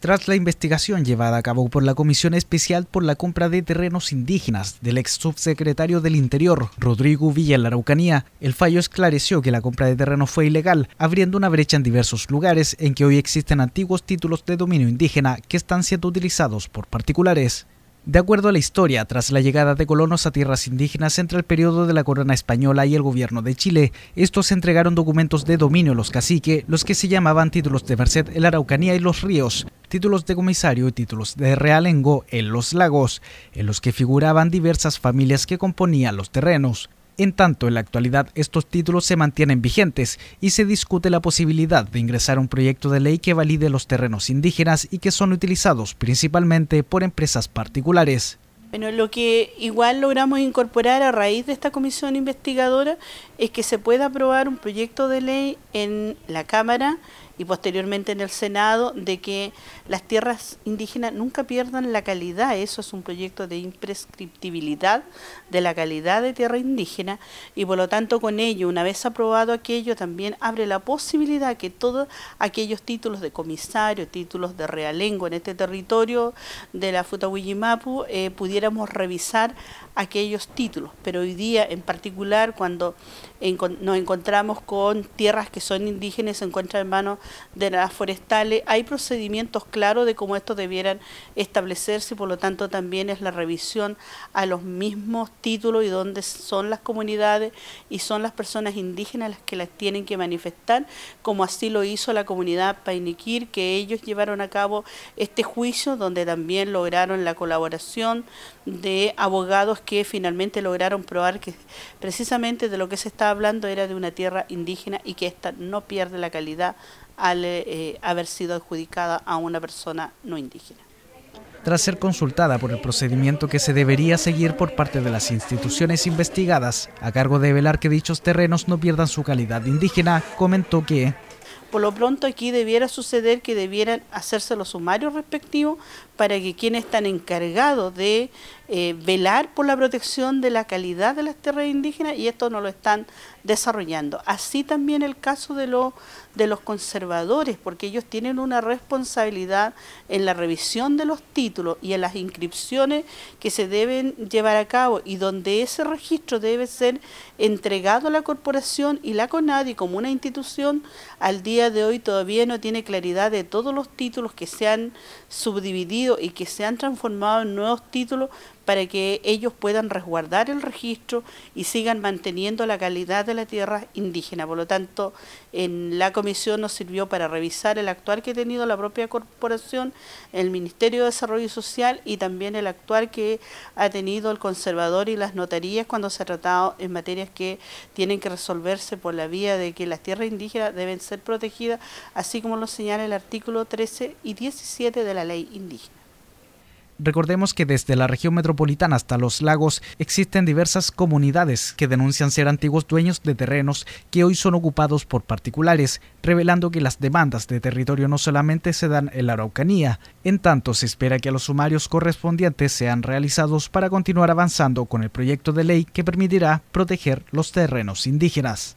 Tras la investigación llevada a cabo por la Comisión Especial por la Compra de Terrenos Indígenas del ex subsecretario del Interior, Rodrigo Villa la Araucanía, el fallo esclareció que la compra de terrenos fue ilegal, abriendo una brecha en diversos lugares en que hoy existen antiguos títulos de dominio indígena que están siendo utilizados por particulares. De acuerdo a la historia, tras la llegada de colonos a tierras indígenas entre el periodo de la corona española y el gobierno de Chile, estos entregaron documentos de dominio a los caciques, los que se llamaban títulos de Merced, el Araucanía y los ríos, títulos de comisario y títulos de realengo en los lagos, en los que figuraban diversas familias que componían los terrenos. En tanto, en la actualidad estos títulos se mantienen vigentes y se discute la posibilidad de ingresar un proyecto de ley que valide los terrenos indígenas y que son utilizados principalmente por empresas particulares. Bueno, lo que igual logramos incorporar a raíz de esta comisión investigadora es que se pueda aprobar un proyecto de ley en la Cámara y posteriormente en el Senado de que las tierras indígenas nunca pierdan la calidad. Eso es un proyecto de imprescriptibilidad de la calidad de tierra indígena y por lo tanto con ello, una vez aprobado aquello, también abre la posibilidad que todos aquellos títulos de comisario, títulos de realengo en este territorio de la Futawillimapu, eh, pudiéramos revisar aquellos títulos. Pero hoy día en particular cuando nos encontramos con tierras que son indígenas, se encuentra en manos de las forestales, hay procedimientos claros de cómo estos debieran establecerse y por lo tanto también es la revisión a los mismos títulos y donde son las comunidades y son las personas indígenas las que las tienen que manifestar, como así lo hizo la comunidad Painiquir, que ellos llevaron a cabo este juicio donde también lograron la colaboración de abogados que finalmente lograron probar que precisamente de lo que se está hablando era de una tierra indígena y que ésta no pierde la calidad al eh, eh, haber sido adjudicada a una persona no indígena. Tras ser consultada por el procedimiento que se debería seguir por parte de las instituciones investigadas, a cargo de velar que dichos terrenos no pierdan su calidad indígena, comentó que por lo pronto aquí debiera suceder que debieran hacerse los sumarios respectivos para que quienes están encargados de eh, velar por la protección de la calidad de las tierras indígenas, y esto no lo están desarrollando. Así también el caso de, lo, de los conservadores, porque ellos tienen una responsabilidad en la revisión de los títulos y en las inscripciones que se deben llevar a cabo y donde ese registro debe ser entregado a la corporación y la CONADI como una institución al día de hoy todavía no tiene claridad de todos los títulos que se han subdividido y que se han transformado en nuevos títulos para que ellos puedan resguardar el registro y sigan manteniendo la calidad de la tierra indígena. Por lo tanto, en la comisión nos sirvió para revisar el actual que ha tenido la propia corporación, el Ministerio de Desarrollo Social y también el actual que ha tenido el conservador y las notarías cuando se ha tratado en materias que tienen que resolverse por la vía de que las tierras indígenas deben ser protegidas, así como lo señala el artículo 13 y 17 de la ley indígena. Recordemos que desde la región metropolitana hasta los lagos existen diversas comunidades que denuncian ser antiguos dueños de terrenos que hoy son ocupados por particulares, revelando que las demandas de territorio no solamente se dan en la Araucanía, en tanto se espera que los sumarios correspondientes sean realizados para continuar avanzando con el proyecto de ley que permitirá proteger los terrenos indígenas.